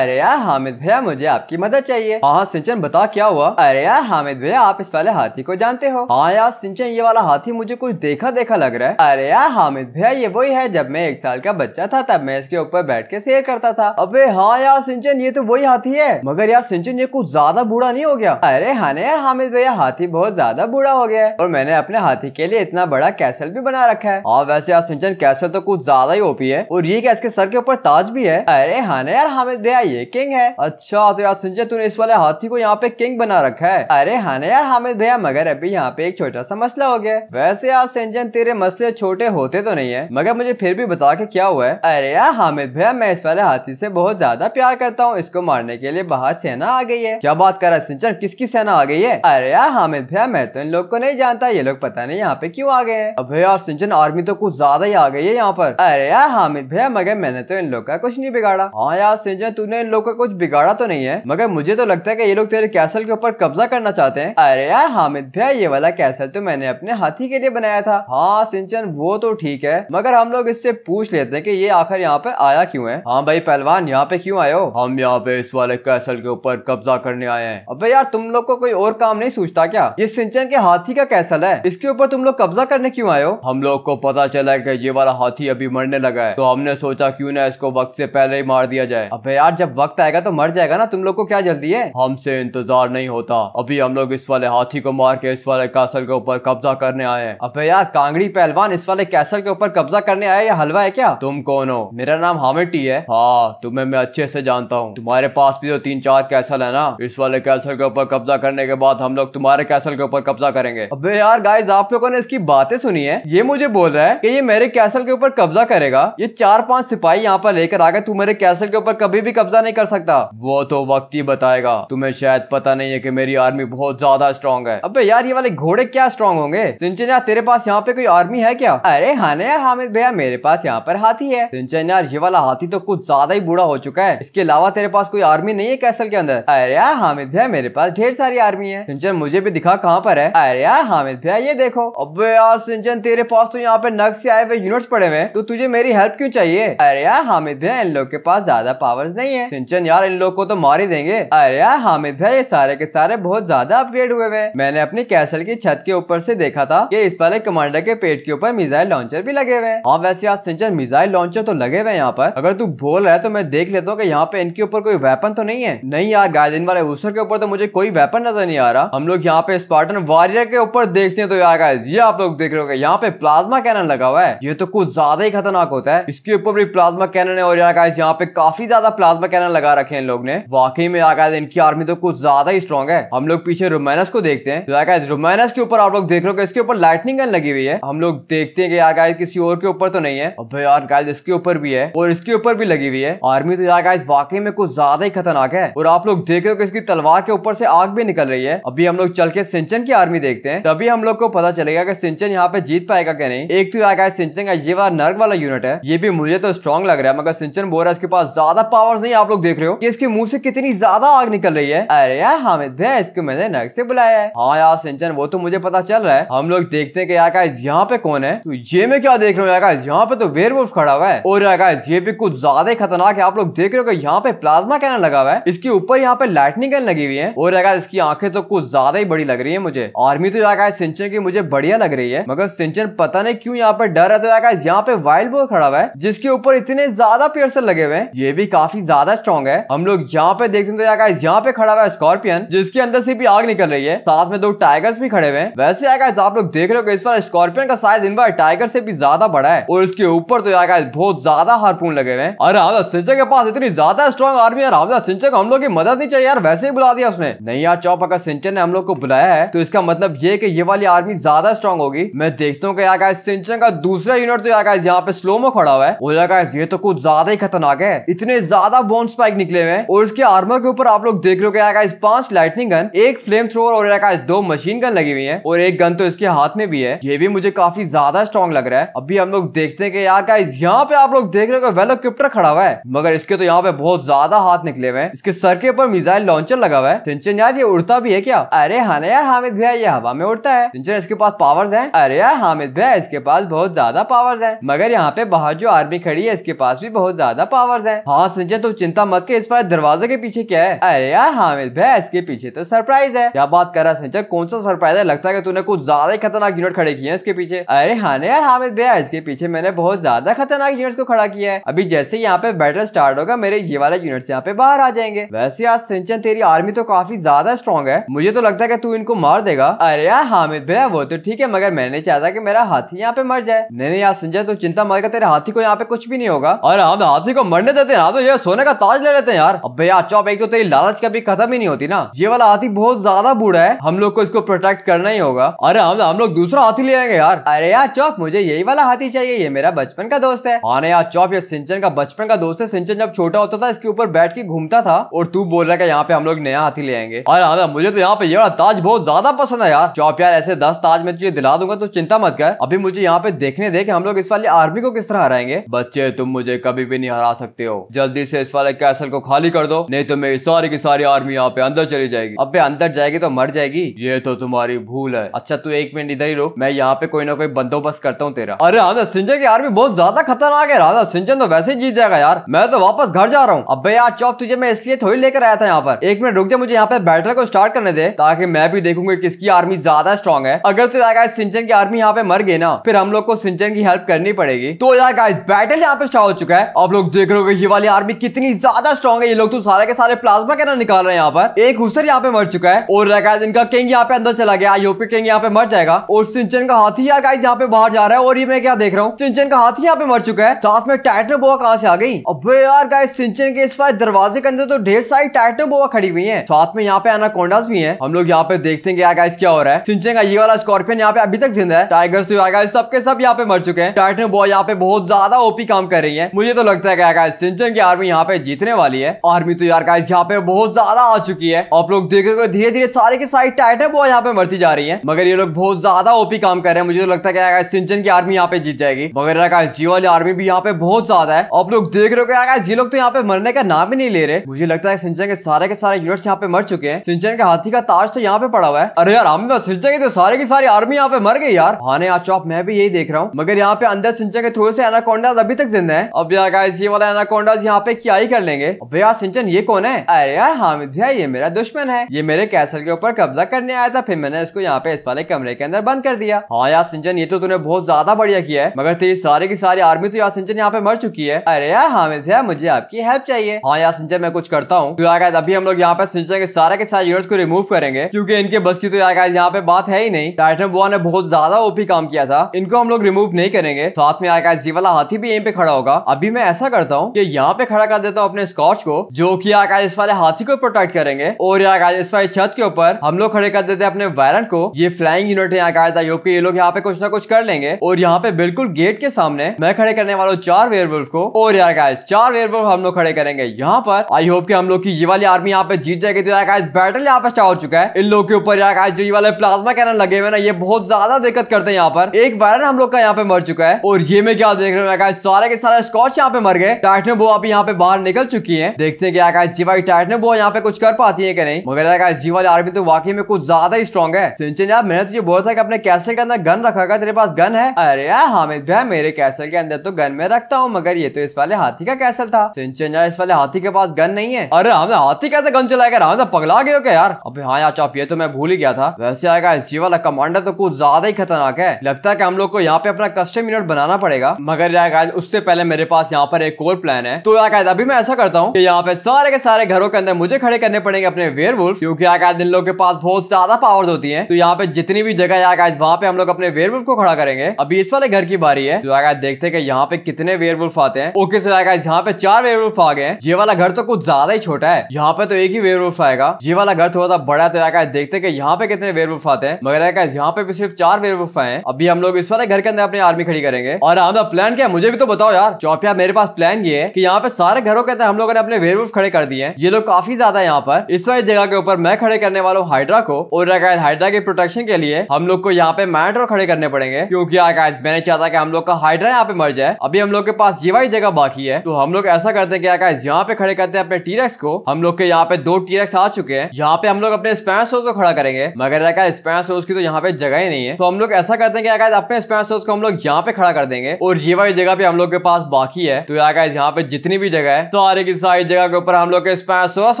अरे यार हामिद भैया मुझे आपकी मदद चाहिए हाँ सिंचन बता क्या हुआ अरे यार हामिद भैया आप इस वाले हाथी को जानते हो हाँ यार सिंचन ये वाला हाथी मुझे कुछ देखा देखा लग रहा है अरे यार हामिद भैया ये वही है जब मैं एक साल का बच्चा था तब मैं इसके ऊपर बैठ के शेयर करता था अबे हाँ यार सिंचन ये तो वही हाथी है मगर यार सिंचन ये कुछ ज्यादा बूढ़ा नहीं हो गया अरे हाँ यार हामिद भैया हाथी बहुत ज्यादा बूढ़ा हो गया और मैंने अपने हाथी के लिए इतना बड़ा कैसल भी बना रखा है और हाँ, वैसे यार सिंचन कैसल तो कुछ ज्यादा ही ओपी है और ये कैसे सर के ऊपर ताज भी है अरे हाँ यार हामिद भैया ये किंग है अच्छा तो यार संजय तूने इस वाले हाथी को यहाँ पे किंग बना रखा है अरे हाँ यार हामिद भैया मगर अभी यहाँ पे एक छोटा सा मसला हो गया वैसे यार संजय तेरे मसले छोटे होते तो नहीं है मगर मुझे फिर भी बता के क्या हुआ है अरे यार हामिद भैया मैं इस वाले हाथी ऐसी बहुत ज्यादा प्यार करता हूँ इसको मारने के लिए बाहर सेना आ गई है क्या बात कर रहा है सिंचन किसकी सेना आ गई है अरे यार हामिद भैया मैं तो इन लोग को नहीं जानता ये लोग पता नहीं यहाँ पे क्यों आ गए हैं अब यार सिंचन आर्मी तो कुछ ज्यादा ही आ गई है यहाँ पर अरे यार हामिद भैया मगर मैंने तो इन लोग का कुछ नहीं बिगाड़ा हाँ यार सिंचन तूने इन लोग का कुछ बिगाड़ा तो नहीं है मगर मुझे तो लगता है कि ये लोग तेरे कैसल के ऊपर कब्जा करना चाहते हैं अरे यार हामिद भैया ये वाला कैसल तो मैंने अपने हाथी के लिए बनाया था हाँ सिंचन वो तो ठीक है मगर हम लोग इससे पूछ लेते हैं कि ये आखिर यहाँ पे आया क्यों है हाँ भाई पहलवान यहाँ पे क्यों आयो हम यहाँ पे इस वाले कैसल के ऊपर कब्जा करने आए हैं अब यार तुम लोग को कोई और काम नहीं सोचता क्या ये सिंचन के हाथी का कैसल है इसके ऊपर तुम लोग कब्जा करने क्यों आयो हम लोग को पता चला की ये वाला हाथी अभी मरने लगा है तो हमने सोचा क्यूँ ना इसको वक्त ऐसी पहले ही मार दिया जाए अब यार जब वक्त आएगा तो मर जाएगा ना तुम लोग को क्या जल्दी है हमसे इंतजार नहीं होता अभी हम लोग इस वाले हाथी को मार के इस वाले कैसल के ऊपर कब्जा करने आए हैं अबे यार कांगड़ी पहलवान इस वाले कैसल के ऊपर कब्जा करने आया या हलवा है क्या तुम कौन हो मेरा नाम हामिटी है हाँ तुम्हें मैं अच्छे से जानता हूँ तुम्हारे पास भी जो तो तीन चार कैसल है ना इस वाले कैसल के ऊपर कब्जा करने के बाद हम लोग तुम्हारे कैसल के ऊपर कब्जा करेंगे अबे यार गाइज आप लोगों ने इसकी बातें सुनी है ये मुझे बोल रहा है कि ये मेरे कैसल के ऊपर कब्जा करेगा ये चार पांच सिपाही यहाँ पर लेकर आ गए तू मेरे कैसल के ऊपर कभी भी कब्जा कब्जा नहीं कर सकता वो तो वक्त ही बताएगा तुम्हें शायद पता नहीं है की मेरी आर्मी बहुत ज्यादा स्ट्रॉन्ग है अब यार ये वाले घोड़े क्या स्ट्रॉन्ग होंगे सिंचन यार तेरे पास यहाँ पे कोई आर्मी है क्या अरे हाँ यार हामिद भैया मेरे पास यहाँ पर हाथी है सिंचन यार ये वाला हाथी तो कुछ ज्यादा ही बुरा हो चुका है इसके अलावा तेरे पास कोई आर्मी नहीं है कैसल के अंदर अरे यार हामिद भैया मेरे पास ढेर सारी आर्मी है सिंचन मुझे भी दिखा कहाँ पर है अरे यार हामिद भैया ये देखो अब यार सिंचन तेरे पास तो यहाँ पे नक्स से आए हुए यूनिट्स पड़े हुए तो तुझे मेरी हेल्प क्यों चाहिए अरे यार हामिद भैया इन लोग के पास ज्यादा पावर्स नहीं है है सिंचन यार इन लोग को तो मार ही देंगे अरे यार हामिद भाई ये सारे के सारे बहुत ज्यादा अपग्रेड हुए हुए मैंने अपनी कैसल की छत के ऊपर से देखा था कि इस वाले कमांडर के पेट के ऊपर मिसाइल लॉन्चर भी लगे हुए हाँ वैसे यार सिंचन मिसाइल लॉन्चर तो लगे हुए यहाँ पर अगर तू बोल रहा है तो मैं देख लेता हूँ की यहाँ पे इनके ऊपर कोई वेपन तो नहीं है नहीं यार गाय दिन वाले उसर के ऊपर तो मुझे कोई वेपन नजर नहीं आ रहा हम लोग यहाँ पे स्पार्टन वॉरियर के ऊपर देखते हैं तो यार गाइस ये आप लोग देख रहे हो यहाँ पे प्लाज्मा कैनन लगा हुआ है ये तो कुछ ज्यादा ही खतरनाक होता है इसके ऊपर भी प्लाज्मा कैनन है और यार यहाँ पे काफी ज्यादा प्लाज्मा कैनन लगा रखे हैं लोग ने वाकई में आकाश इनकी आर्मी तो कुछ ज्यादा ही स्ट्रॉन्ग है हम लोग पीछे रोमैनस को देखते हैं तो आकाश रोमैनस के ऊपर आप लोग देख रहे हो इसके ऊपर लाइटनिंग गन लगी हुई है हम लोग देखते हैं कि आकाश किसी और के ऊपर तो नहीं है अबे यार गाइस इसके ऊपर भी है और इसके ऊपर भी लगी हुई है आर्मी तो यार गाइस वाकई में कुछ ज्यादा ही खतरनाक है और आप लोग देख रहे हो कि इसकी तलवार के ऊपर से आग भी निकल रही है अभी हम लोग चल के सिंचन की आर्मी देखते हैं तभी हम लोग को पता चलेगा कि सिंचन यहाँ पे जीत पाएगा क्या नहीं एक तो यार गाइस सिंचन का ये वाला नर्क वाला यूनिट है ये भी मुझे तो स्ट्रॉन्ग लग रहा है मगर सिंचन बोल रहा है इसके पास ज्यादा पावर नहीं आप लोग देख रहे हो कि इसके मुंह से कितनी ज्यादा आग निकल रही है अरे यार हामिद भैया इसको मैंने नग से बुलाया है हाँ यार सिंचन वो तो मुझे पता चल रहा है हम लोग देखते हैं कि का यहाँ पे कौन है तो ये मैं क्या देख रहा हूँ यहाँ पे तो वेर खड़ा हुआ है और यार ये भी कुछ ज्यादा खतरनाक है आप लोग देख रहे हो यहाँ पे प्लाज्मा कैनन लगा हुआ है इसके ऊपर यहाँ पे लाइटनिंग गन लगी हुई है और यार इसकी आंखें तो कुछ ज्यादा ही बड़ी लग रही है मुझे आर्मी तो यार सिंचन की मुझे बढ़िया लग रही है मगर सिंचन पता नहीं क्यों यहाँ पे डर है तो यार यहाँ पे वाइल्ड बोल खड़ा हुआ है जिसके ऊपर इतने ज्यादा से लगे हुए हैं ये भी काफी ज्यादा ज्यादा स्ट्रॉन्ग है हम लोग यहाँ पे देख सकते हो यार यहाँ पे खड़ा हुआ है स्कॉर्पियन जिसके अंदर से भी आग निकल रही है साथ में दो टाइगर्स भी खड़े हुए वैसे यार आप लोग देख रहे हो इस बार स्कॉर्पियन का साइज इन बार टाइगर से भी ज्यादा बड़ा है और इसके ऊपर तो यार बहुत ज्यादा हारपून लगे हुए और राजा सिंचा के पास इतनी ज्यादा स्ट्रॉन्ग आर्मी है राजा सिंचा को हम लोग की मदद नहीं चाहिए यार वैसे ही बुला दिया उसने नहीं यार चौप अगर सिंचन ने हम लोग को बुलाया है तो इसका मतलब ये कि ये वाली आर्मी ज्यादा स्ट्रॉन्ग होगी मैं देखता हूँ कि यार सिंचन का दूसरा यूनिट तो यार यहाँ पे स्लोमो खड़ा हुआ है और यार ये तो कुछ ज्यादा ही खतरनाक है इतने ज्यादा स्टोन स्पाइक निकले हुए हैं और उसके आर्मर के ऊपर आप लोग देख रहे हो पांच लाइटनिंग गन एक फ्लेम थ्रोर और दो मशीन गन लगी हुई है और एक गन तो इसके हाथ में भी है ये भी मुझे काफी ज्यादा स्ट्रॉन्ग लग रहा है अभी हम लोग देखते हैं कि यार गाइस यहाँ पे आप लोग देख रहे हो वेलो खड़ा हुआ है मगर इसके तो यहाँ पे बहुत ज्यादा हाथ निकले हुए हैं इसके सर के ऊपर मिसाइल लॉन्चर लगा हुआ है सिंचन यार ये उड़ता भी है क्या अरे हाँ यार हामिद भैया ये हवा में उड़ता है सिंचन इसके पास पावर्स है अरे यार हामिद भैया इसके पास बहुत ज्यादा पावर्स है मगर यहाँ पे बाहर जो आर्मी खड़ी है इसके पास भी बहुत ज्यादा पावर्स है हाँ सिंचन तो तुम चिंता मत के इस बार दरवाजे के पीछे क्या है अरे यार हामिद भाई इसके पीछे तो सरप्राइज है क्या बात कर रहा सिंचर कौन सा सरप्राइज है लगता है कि तूने कुछ ज्यादा ही खतरनाक यूनिट खड़े किए हैं इसके पीछे अरे हाँ यार हामिद भैया इसके पीछे मैंने बहुत ज्यादा खतरनाक यूनिट को खड़ा किया है अभी जैसे यहाँ पे बैटल स्टार्ट होगा मेरे ये वाले यूनिट यहाँ पे बाहर आ जाएंगे वैसे आज सिंचन तेरी आर्मी तो काफी ज्यादा स्ट्रॉन्ग है मुझे तो लगता है की तू इनको मार देगा अरे यार हामिद भैया वो तो ठीक है मगर मैंने चाहता की मेरा हाथी यहाँ पे मर जाए नहीं यार संजय तू चिंता मर कर तेरे हाथी को यहाँ पे कुछ भी नहीं होगा अरे हम हाथी को मरने देते हैं तो ये सोने का का ताज ले लेते हैं यार अच्छा, अब भैया चौप एक तो तेरी लालच कभी खत्म ही नहीं होती ना ये वाला हाथी बहुत ज्यादा बूढ़ा है हम लोग को इसको प्रोटेक्ट करना ही होगा अरे हम हम लोग दूसरा हाथी ले आएंगे यार अरे यार चौप मुझे यही वाला हाथी चाहिए ये मेरा बचपन का दोस्त है हाँ यार चौप ये सिंचन का बचपन का दोस्त है सिंचन जब छोटा होता था इसके ऊपर बैठ के घूमता था और तू बोल रहा है यहाँ पे हम लोग नया हाथी ले आएंगे अरे हाँ, हाँ मुझे तो यहाँ पे ये वाला ताज बहुत ज्यादा पसंद है यार चौप यार ऐसे दस ताज में तुझे दिला दूंगा तो चिंता मत कर अभी मुझे यहाँ पे देखने दे कि हम लोग इस वाली आर्मी को किस तरह हराएंगे बच्चे तुम मुझे कभी भी नहीं हरा सकते हो जल्दी से इस वाले कैसल को खाली कर दो नहीं तो मेरी सारी की सारी आर्मी यहाँ पे अंदर चली जाएगी अब अंदर जाएगी तो मर जाएगी ये तो तुम्हारी भूल है अच्छा तू एक मिनट इधर ही रुक मैं यहाँ पे कोई ना कोई बंदोबस्त करता हूँ तेरा अरे राधा सिंजन की आर्मी बहुत ज्यादा खतरनाक है राधा सिंजन तो वैसे ही जीत जाएगा यार मैं तो वापस घर जा रहा हूँ अब यार चौप तुझे मैं इसलिए थोड़ी लेकर आया था यहाँ पर एक मिनट रुक जा मुझे यहाँ पे बैटल को स्टार्ट करने दे ताकि मैं भी देखूंगा किसकी आर्मी ज्यादा स्ट्रॉन्ग है अगर तू तो यार सिंचन की आर्मी यहाँ पे मर गई ना फिर हम लोग को सिंचन की हेल्प करनी पड़ेगी तो यार बैटल यहाँ पे स्टार्ट हो चुका है आप लोग देख रहे हो ये वाली आर्मी कितनी इतनी ज्यादा स्ट्रॉग है ये लोग तो सारे के सारे प्लाज्मा कैनन निकाल रहे हैं यहाँ पर एक हुसर यहाँ पे मर चुका है और गाइज इनका किंग यहाँ पे अंदर चला गया आईओपी किंग यहाँ पे मर जाएगा और सिंचन का हाथी यार गाइज यहाँ पे बाहर जा रहा है और ये मैं क्या देख रहा हूँ सिंचन का हाथी यहाँ पे मर चुका है साथ में टाइटन बोआ कहा से आ गई अब यार गाइज सिंचन के इस बार दरवाजे के अंदर तो ढेर सारी टाइटन बोआ खड़ी हुई है साथ में यहाँ पे आना एनाकोंडास भी है हम लोग यहाँ पे देखते हैं यार गाइस क्या हो रहा है सिंचन का ये वाला स्कॉर्पियन यहाँ पे अभी तक जिंदा है टाइगर तो यार गाइस सबके सब यहाँ पे मर चुके हैं टाइटन बोआ यहाँ पे बहुत ज्यादा ओपी काम कर रही है मुझे तो लगता है सिंचन की आर्मी यहाँ पे में जीतने वाली है आर्मी तो यार गाइस यहाँ पे बहुत ज्यादा आ चुकी है आप लोग देखोगे धीरे धीरे सारे के सारी है वो यहाँ पे मरती जा रही है मगर ये लोग बहुत ज्यादा ओपी काम कर रहे हैं मुझे तो लगता है सिंचन की आर्मी यहाँ पे जीत जाएगी मगर गाइस ये वाली आर्मी भी यहाँ पे बहुत ज्यादा है आप लोग देख रहे हो यार गाइस ये लोग तो यहाँ पे मरने का नाम ही नहीं ले रहे मुझे लगता है सिंचन के सारे के सारे यूनिट्स यहाँ पे मर चुके हैं सिंचन के हाथी का ताज तो यहाँ पे पड़ा हुआ है अरे यार हम सिंचन की तो सारे की सारी आर्मी यहाँ पे मर गई यार हाने आज चौप मैं भी यही देख रहा हूँ मगर यहाँ पे अंदर सिंचन के थोड़े से एनाकोंडाज अभी तक जिंदा है अब यार गाइस ये वाला एनाकोंडाज यहाँ पे क्या ही कर लेंगे भैया सिंचन ये कौन है अरे यार हामिद भैया ये मेरा दुश्मन है ये मेरे कैसल के ऊपर कब्जा करने आया था फिर मैंने इसको यहाँ पे इस वाले कमरे के अंदर बंद कर दिया हाँ यार सिंचन ये तो तूने बहुत ज्यादा बढ़िया किया है मगर तेरी सारी की सारी आर्मी तो यार सिंचन यहाँ पे मर चुकी है अरे यार हामिद भैया मुझे आपकी हेल्प चाहिए हाँ यार सिंचन मैं कुछ करता हूँ तो अभी हम लोग यहाँ पे सिंचन के सारे के सारे यूनिट्स को रिमूव करेंगे क्यूँकी इनके बस की तो यार यहाँ पे बात है ही नहीं टाइटन बुआ ने बहुत ज्यादा ओपी काम किया था इनको हम लोग रिमूव नहीं करेंगे साथ में यार जी वाला हाथी भी यहीं पे खड़ा होगा अभी मैं ऐसा करता हूँ की यहाँ पे खड़ा कर देता लेता तो हूँ अपने स्कॉच को जो कि आकाश वाले हाथी को प्रोटेक्ट करेंगे और आकाश वाले छत के ऊपर हम लोग खड़े कर देते हैं अपने वायरन को ये फ्लाइंग यूनिट है आकाश योग के ये लोग यहाँ पे कुछ ना कुछ कर लेंगे और यहाँ पे बिल्कुल गेट के सामने मैं खड़े करने वाला हूँ चार वेयर को और यार आकाश चार वेयर हम लोग खड़े करेंगे यहाँ पर आई होप के हम लोग की ये वाली आर्मी यहाँ पे जीत जाएगी तो आकाश बैटल यहाँ पे स्टार्ट हो चुका है इन लोग के ऊपर आकाश जो ये वाले प्लाज्मा कैनन लगे हुए ना ये बहुत ज्यादा दिक्कत करते हैं यहाँ पर एक वायरन हम लोग का यहाँ पे मर चुका है और ये मैं क्या देख रहा हूँ सारे के सारे स्कॉच यहाँ पे मर गए टाइटन वो आप यहाँ पे बाहर निकल चुकी है देखते हैं क्या जी जीवाई टाइट ने वो यहाँ पे कुछ कर पाती है कि नहीं मगर जी वाली आर्मी तो वाकई में कुछ ज्यादा ही स्ट्रॉग है सिंचन यार मैंने तुझे बोला था कि अपने कैसल के अंदर गन रखा गया तेरे पास गन है अरे यार हामिद भाई मेरे कैसल के अंदर तो गन में रखता हूँ मगर ये तो इस वाले हाथी का कैसल था सिंचन यार इस वाले हाथी के पास गन नहीं है अरे हमने हाथी कैसे गन चलाया राम तो पगला गए क्या यार अभी हाँ यार चौप ये तो मैं भूल ही गया था वैसे आएगा जी वाला कमांडर तो कुछ ज्यादा ही खतरनाक है लगता है की हम लोग को यहाँ पे अपना कस्टम यूनिट बनाना पड़ेगा मगर यार उससे पहले मेरे पास यहाँ पर एक और प्लान है तो यार अभी मैं ऐसा करता हूँ यहाँ पे सारे के सारे घरों के अंदर मुझे खड़े करने पड़ेंगे अपने वेयर वुल्फ क्योंकि आकाश इन लोग के पास बहुत ज्यादा पावर होती है तो यहाँ पे जितनी भी जगह आकाश वहाँ पे हम लोग अपने वेयर को खड़ा करेंगे अभी इस वाले घर की बारी है जो तो आकाश देखते हैं कि यहाँ पे कितने वेयर आते हैं ओके सो आकाश यहाँ पे चार वेयर आ गए ये वाला घर तो कुछ ज्यादा ही छोटा है यहाँ पे तो एक ही वेयर आएगा ये वाला घर थोड़ा सा बड़ा है तो आकाश देखते हैं कि यहाँ पे कितने वेयर आते हैं मगर आकाश यहाँ पे सिर्फ चार वेयर आए अभी हम लोग इस वाले घर के अंदर अपनी आर्मी खड़ी करेंगे और हमारा प्लान क्या मुझे भी तो बताओ यार चौपिया मेरे पास प्लान ये है की यहाँ पे सारे घर गौरव कहता है हम लोगों ने अपने वेयरवुल्फ खड़े कर दिए हैं ये लोग काफी ज्यादा यहाँ पर इस वाली जगह के ऊपर मैं खड़े करने वाला हूँ हाइड्रा को और अकायद हाइड्रा के प्रोटेक्शन के लिए हम लोग को यहाँ पे मैंट्रो खड़े करने पड़ेंगे क्योंकि आकाश मैंने चाहता कि हम लोग का हाइड्रा यहाँ पे मर जाए अभी हम लोग के पास ये वाली जगह बाकी है तो हम लोग ऐसा करते हैं कि आकाश यहाँ पे खड़े करते हैं अपने टीरेक्स को हम लोग के यहाँ पे दो टीरेक्स आ चुके हैं यहाँ पे हम लोग अपने स्पैन सोर्स को खड़ा करेंगे मगर अकायद स्पैन सोर्स की तो यहाँ पे जगह ही नहीं है तो हम लोग ऐसा करते हैं कि आकाश अपने स्पैन सोर्स को हम लोग यहाँ पे खड़ा कर देंगे और ये वाली जगह पे हम लोग के पास बाकी है तो आकाश यहाँ पे जितनी भी जगह है तारे तो की सारी जगह के ऊपर हम लोग के स्पैन सोर्स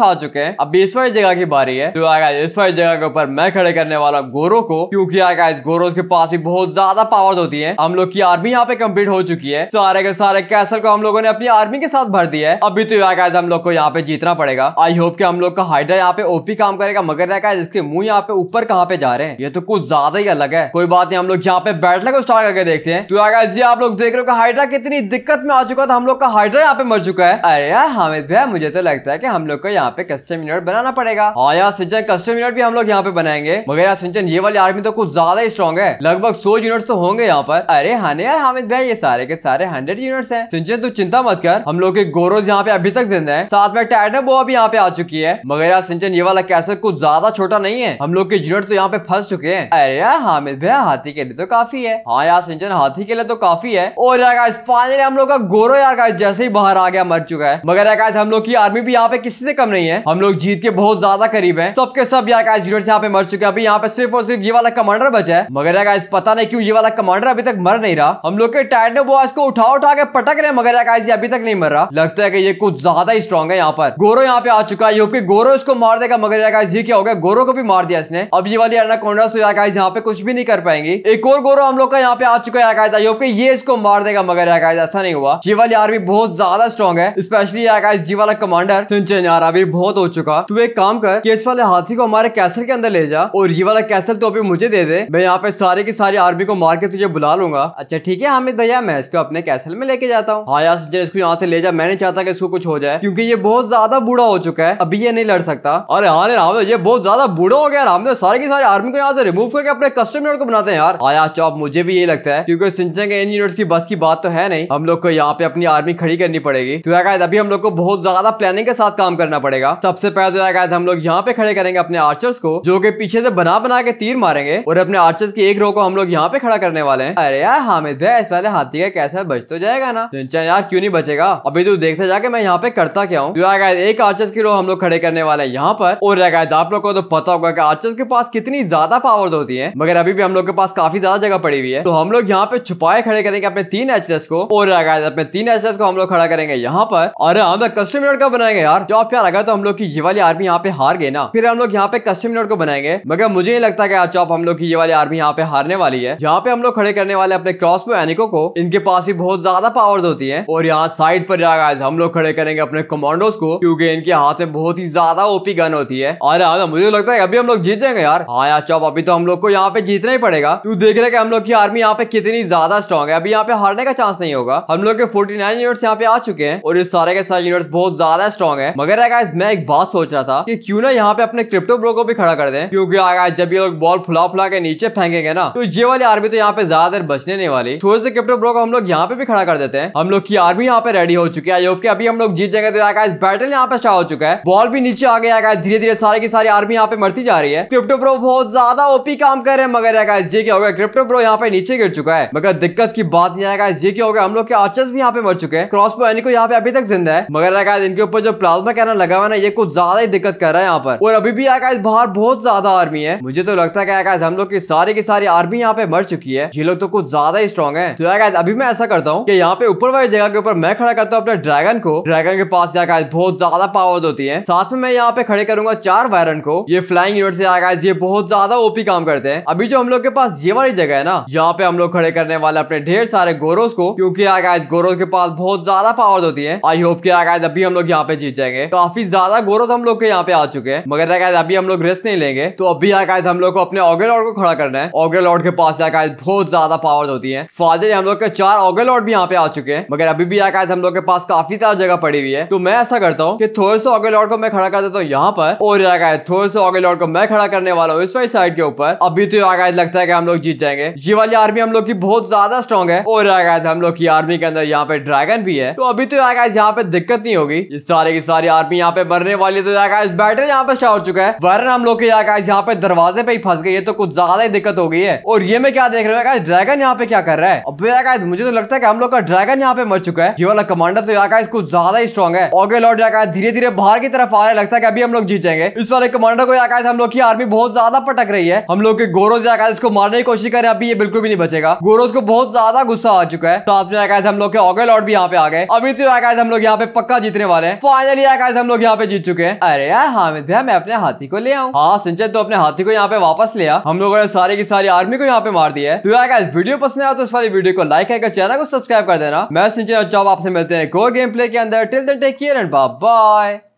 आ चुके हैं अब बीसवाई जगह की बारी है तो आएगा इस वाली जगह के ऊपर मैं खड़े करने वाला गोरो को क्योंकि आएगा इस गोरो के पास भी बहुत ज्यादा पावर होती है हम लोग की आर्मी यहाँ पे कम्प्लीट हो चुकी है सारे के सारे कैसल को हम लोगों ने अपनी आर्मी के साथ भर दिया है अभी तो आएगा हम लोग को यहाँ पे जीतना पड़ेगा आई होप की हम लोग का हाइडर यहाँ पे ओपी काम करेगा मगर रहेगा इसके मुंह यहाँ पे ऊपर कहाँ पे जा रहे हैं ये तो कुछ ज्यादा ही अलग है कोई बात नहीं हम लोग यहाँ पे बैटल को स्टार्ट करके देखते हैं तो आएगा जी आप लोग देख रहे हो हाइड्रा कितनी दिक्कत में आ चुका था हम लोग का हाइड्रा यहाँ पे मर चुका है अरे यार हामिद भैया मुझे तो लगता है कि हम लोग को यहाँ पे कस्टम यूनिट बनाना पड़ेगा हाँ यार सिंचन कस्टम यूनिट भी हम लोग यहाँ पे बनाएंगे मगर यार सिंचन ये वाली आर्मी तो कुछ ज्यादा ही स्ट्रॉन्ग है लगभग सौ यूनिट तो होंगे यहाँ पर अरे हाँ यार हामिद भैया ये सारे के सारे हंड्रेड यूनिट है सिंचन तू चिंता मत कर हम लोग के गोरोज यहाँ पे अभी तक जिंदा है साथ में टाइटन वो अभी यहाँ पे आ चुकी है मगर यार सिंचन ये वाला कैसे कुछ ज्यादा छोटा नहीं है हम लोग के यूनिट तो यहाँ पे फंस चुके हैं अरे यार हामिद भैया हाथी के लिए तो काफी है हाँ यार सिंचन हाथी के लिए तो काफी है और यार फाइनली हम लोग का गोरो यार जैसे ही बाहर आ गया मर चुका है है मगर यार हम लोग की आर्मी भी यहाँ पे किसी से कम नहीं है हम लोग जीत के बहुत ज्यादा करीब है सबके सब यार यूनिट यहाँ पे मर चुके हैं अभी यहाँ पे सिर्फ और सिर्फ ये वाला कमांडर बचा है मगर यार पता नहीं क्यों ये वाला कमांडर अभी तक मर नहीं रहा हम लोग के ने बॉयज को उठा उठा के पटक रहे मगर यार अभी तक नहीं मर रहा लगता है की ये कुछ ज्यादा ही स्ट्रॉग है यहाँ पर गोरो यहाँ पे आ चुका है की गोरो इसको मार देगा मगर यार ये क्या हो गया गोरो को भी मार दिया इसने अब ये वाली एनाकोंडा तो यार यहाँ पे कुछ भी नहीं कर पाएंगे एक और गोरो हम लोग का यहाँ पे आ चुका है ये इसको मार देगा मगर यार ऐसा नहीं हुआ ये वाली आर्मी बहुत ज्यादा स्ट्रॉग है इस पर स्पेशली आएगा इस जी वाला कमांडर सिंचन यार अभी बहुत हो चुका तू एक काम कर कि इस वाले हाथी को हमारे कैसल के अंदर ले जा और ये वाला कैसल तो अभी मुझे दे दे मैं यहाँ पे सारे की सारी आर्मी को मार के तुझे बुला लूंगा अच्छा ठीक है हामिद भैया मैं इसको अपने कैसल में लेके जाता हूँ हाँ यार इसको यहाँ से ले जा मैं नहीं चाहता कि इसको कुछ हो जाए क्योंकि ये बहुत ज्यादा बूढ़ा हो चुका है अभी ये नहीं लड़ सकता अरे हाँ राम ये बहुत ज्यादा बूढ़ा हो गया राम सारे की सारी आर्मी को यहाँ से रिमूव करके अपने कस्टम को बनाते हैं यार आया हाँ चौप मुझे भी यही लगता है क्योंकि सिंचन के इन यूनिट्स की बस की बात तो है नहीं हम लोग को यहाँ पे अपनी आर्मी खड़ी करनी पड़ेगी तो अभी हम लोग को बहुत ज्यादा प्लानिंग के साथ काम करना पड़ेगा सबसे पहले तो गाइस हम लोग यहाँ पे खड़े करेंगे अपने आर्चर्स को जो कि पीछे से बना बना के तीर मारेंगे और अपने आर्चर्स की एक रो को हम लोग यहाँ पे खड़ा करने वाले हैं अरे यार हामिद है इस वाले हाथी का कैसा बच तो जाएगा ना सिंचा यार क्यों नहीं बचेगा अभी तो देखते जाके मैं यहाँ पे करता क्या हूँ तो एक आर्चर्स की रो हम लोग खड़े करने वाले हैं यहाँ पर और गाइस आप लोग को तो पता होगा की आर्चर्स के पास कितनी ज्यादा पावर होती है मगर अभी भी हम लोग के पास काफी ज्यादा जगह पड़ी हुई है तो हम लोग यहाँ पे छुपाए खड़े करेंगे अपने तीन एचलेस को और अपने तीन एचलेस को हम लोग खड़ा करेंगे यहाँ पर अरे हम कस्टम यूनिट का बनाएंगे यार जो आप यार अगर तो हम लोग की ये वाली आर्मी यहाँ पे हार गए ना फिर हम लोग यहाँ पे कस्टम यूनिट को बनाएंगे मगर मुझे नहीं लगता यार चौप हम लोग की ये वाली आर्मी यहाँ पे हारने वाली है यहाँ पे हम लोग खड़े करने वाले अपने क्रॉसबो एनिको को इनके पास ही बहुत ज्यादा पावर्स होती है और यहाँ साइड पर जाएगा हम लोग खड़े करेंगे अपने कमांडोज को क्योंकि इनके हाथ में बहुत ही ज्यादा ओपी गन होती है अरे हाँ मुझे लगता है अभी हम लोग जीत जाएंगे यार हाँ यार चौप अभी तो हम लोग को यहाँ पे जीतना ही पड़ेगा तू देख रहे हम लोग की आर्मी यहाँ पे कितनी ज्यादा स्ट्रॉन्ग है अभी यहाँ पे हारने का चांस नहीं होगा हम लोग के फोर्टी नाइन यहाँ पे आ चुके हैं और इस सारे हमारे के साथ यूनिवर्स बहुत ज्यादा स्ट्रॉग है मगर गाइस मैं एक बात सोच रहा था कि क्यों ना यहाँ पे अपने क्रिप्टो ब्रो को भी खड़ा कर दें क्योंकि गाइस जब ये लोग बॉल फुला फुला के नीचे फेंकेंगे ना तो ये वाली आर्मी तो यहाँ पे ज्यादा देर बचने नहीं वाली थोड़े से क्रिप्टो ब्रो को हम लोग यहाँ पे भी खड़ा कर देते हैं हम लोग की आर्मी यहाँ पे रेडी हो चुकी है आई अभी हम लोग जीत जाएंगे तो गाइस बैटल यहाँ पे स्टार्ट अच्छा हो चुका है बॉल भी नीचे आ गया गाइस धीरे धीरे सारी की सारी आर्मी यहाँ पे मरती जा रही है क्रिप्टो ब्रो बहुत ज्यादा ओपी काम कर रहे हैं मगर गाइस ये क्या हो गया क्रिप्टो ब्रो यहाँ पे नीचे गिर चुका है मगर दिक्कत की बात नहीं आएगा ये क्या हो गया हम लोग के आचर्स भी यहाँ पे मर चुके हैं क्रॉस पो बो को यहाँ पे अभी तक जिंदा है मगर आकाश इनके ऊपर जो प्लाज्मा कैनन लगा हुआ ना ये कुछ ज्यादा ही दिक्कत कर रहा है यहाँ पर और अभी भी आकाश बाहर बहुत ज्यादा आर्मी है मुझे तो लगता है आकाश हम लोग की सारी की सारी आर्मी यहाँ पे मर चुकी है ये लोग तो कुछ ज्यादा ही स्ट्रॉग है तो आकाश अभी मैं ऐसा करता हूँ की यहाँ पे ऊपर वाली जगह के ऊपर मैं खड़ा करता हूँ अपने ड्रैगन को ड्रैगन के पास आकाश बहुत ज्यादा पावर होती है साथ में मैं यहाँ पे खड़े करूंगा चार वायरन को ये फ्लाइंग यूनिट से आकाश ये बहुत ज्यादा ओपी काम करते हैं अभी जो हम लोग के पास ये वाली जगह है ना यहाँ पे हम लोग खड़े करने वाले अपने ढेर सारे गोरोस को क्योंकि आकाश गोरोस के पास बहुत ज्यादा पावर होती है आई आई होप कि आगे अभी हम लोग यहाँ पे जीत जाएंगे काफी ज्यादा गोरो हम लोग के यहाँ पे आ चुके हैं मगर आगे अभी हम लोग रेस्ट नहीं लेंगे तो अभी गाइस हम लोग को अपने ऑगे लॉर्ड को खड़ा करना है ऑगे लॉर्ड के पास गाइस बहुत ज्यादा पावर होती है फादर हम लोग के चार ऑगे लॉर्ड भी यहाँ पे आ चुके हैं मगर अभी भी गाइस हम लोग के पास काफी ज्यादा जगह पड़ी हुई है तो मैं ऐसा करता हूँ कि थोड़े से ऑगे लॉर्ड को मैं खड़ा कर देता हूँ यहाँ पर और गाइस थोड़े से ऑगे लॉर्ड को मैं खड़ा करने वाला हूँ इस वाली साइड के ऊपर अभी तो गाइस लगता है कि हम लोग जीत जाएंगे ये वाली आर्मी हम लोग की बहुत ज्यादा स्ट्रॉन्ग है और गाइस हम लोग की आर्मी के अंदर यहाँ पे ड्रैगन भी है तो अभी तो गाइस यहाँ यहाँ पे दिक्कत नहीं होगी इस सारे की सारी आर्मी यहाँ पे मरने वाली तो जाएगा इस बैटर यहाँ पे स्टार्ट हो चुका है वरना हम लोग यहाँ पे दरवाजे पे ही फंस गए तो कुछ ज्यादा ही दिक्कत हो गई है और ये मैं क्या देख रहा हूँ ड्रैगन यहाँ पे क्या कर रहा है अब मुझे तो लगता है की हम लोग का ड्रैगन यहाँ पे मर चुका है ये वाला कमांडर तो यहाँ कुछ ज्यादा ही स्ट्रॉग है ओके लॉर्ड यहाँ धीरे धीरे बाहर की तरफ आ आने लगता है कि अभी हम लोग जीत जाएंगे इस वाले कमांडर को यहाँ हम लोग की आर्मी बहुत ज्यादा पटक रही है हम लोग के गोरोज यहाँ इसको मारने की कोशिश करें अभी ये बिल्कुल भी नहीं बचेगा गोरोज को बहुत ज्यादा गुस्सा आ चुका है साथ में यहाँ हम लोग के ऑगे लॉर्ड भी यहाँ पे आ गए अभी तो यहाँ हम लोग लोग यहाँ पे पक्का जीतने वाले हैं फाइनली गाइस हम लोग यहाँ पे जीत चुके हैं अरे यार हामिद भैया मैं अपने हाथी को ले आऊँ हाँ सिंचन तो अपने हाथी को यहाँ पे वापस लिया हम लोगों ने सारी की सारी आर्मी को यहाँ पे मार दिया तो यार वीडियो पसंद आया तो इस वाली वीडियो को लाइक है चैनल को सब्सक्राइब कर देना मैं सिंचन और जॉब आपसे मिलते हैं एक गेम प्ले के अंदर till then take care and bye bye